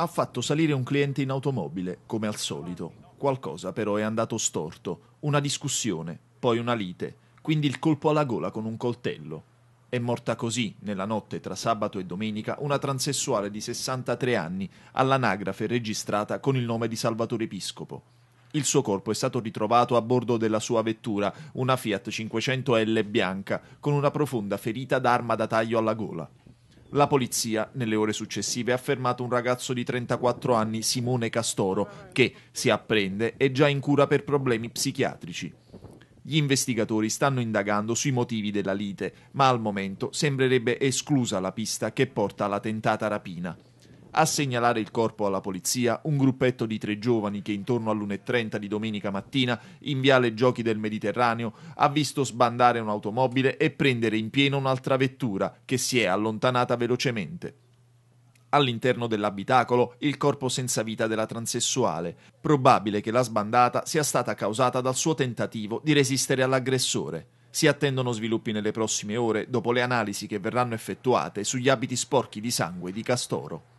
ha fatto salire un cliente in automobile, come al solito. Qualcosa però è andato storto, una discussione, poi una lite, quindi il colpo alla gola con un coltello. È morta così, nella notte tra sabato e domenica, una transessuale di 63 anni, all'anagrafe registrata con il nome di Salvatore Episcopo. Il suo corpo è stato ritrovato a bordo della sua vettura, una Fiat 500L bianca, con una profonda ferita d'arma da taglio alla gola. La polizia, nelle ore successive, ha fermato un ragazzo di 34 anni, Simone Castoro, che, si apprende, è già in cura per problemi psichiatrici. Gli investigatori stanno indagando sui motivi della lite, ma al momento sembrerebbe esclusa la pista che porta alla tentata rapina. A segnalare il corpo alla polizia un gruppetto di tre giovani che intorno all'1.30 di domenica mattina in viale Giochi del Mediterraneo ha visto sbandare un'automobile e prendere in pieno un'altra vettura che si è allontanata velocemente. All'interno dell'abitacolo il corpo senza vita della transessuale. Probabile che la sbandata sia stata causata dal suo tentativo di resistere all'aggressore. Si attendono sviluppi nelle prossime ore dopo le analisi che verranno effettuate sugli abiti sporchi di sangue di Castoro.